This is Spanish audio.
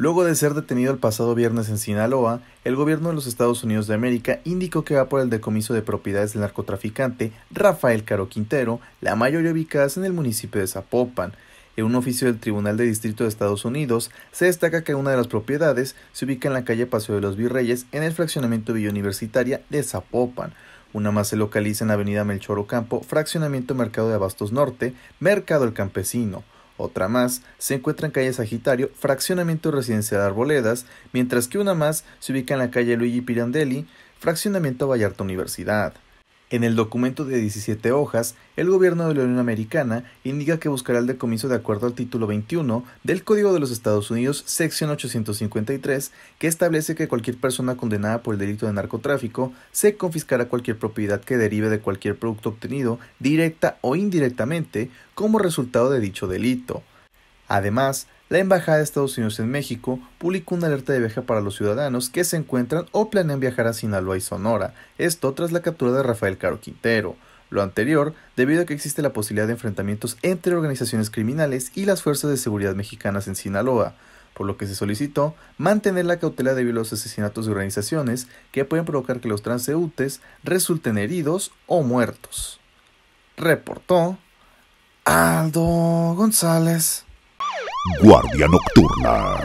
Luego de ser detenido el pasado viernes en Sinaloa, el gobierno de los Estados Unidos de América indicó que va por el decomiso de propiedades del narcotraficante Rafael Caro Quintero, la mayoría ubicadas en el municipio de Zapopan. En un oficio del Tribunal de Distrito de Estados Unidos, se destaca que una de las propiedades se ubica en la calle Paseo de los Virreyes, en el fraccionamiento Villa Universitaria de Zapopan. Una más se localiza en avenida Melchor Ocampo, fraccionamiento Mercado de Abastos Norte, Mercado El Campesino. Otra más se encuentra en calle Sagitario, fraccionamiento residencia de Arboledas, mientras que una más se ubica en la calle Luigi Pirandelli, fraccionamiento Vallarta Universidad. En el documento de 17 hojas, el gobierno de la Unión Americana indica que buscará el decomiso de acuerdo al título 21 del Código de los Estados Unidos, sección 853, que establece que cualquier persona condenada por el delito de narcotráfico se confiscará cualquier propiedad que derive de cualquier producto obtenido, directa o indirectamente, como resultado de dicho delito. Además, la Embajada de Estados Unidos en México publicó una alerta de viaje para los ciudadanos que se encuentran o planean viajar a Sinaloa y Sonora, esto tras la captura de Rafael Caro Quintero. Lo anterior, debido a que existe la posibilidad de enfrentamientos entre organizaciones criminales y las fuerzas de seguridad mexicanas en Sinaloa, por lo que se solicitó mantener la cautela debido a los asesinatos de organizaciones que pueden provocar que los transeúntes resulten heridos o muertos. Reportó Aldo González. Guardia Nocturna.